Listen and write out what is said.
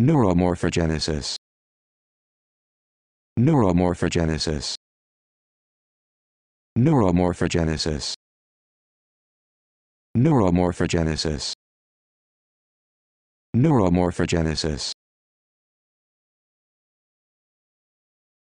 Neuromorphogenesis. Neuromorphogenesis. Neuromorphogenesis. Neuromorphogenesis. Neuromorphogenesis.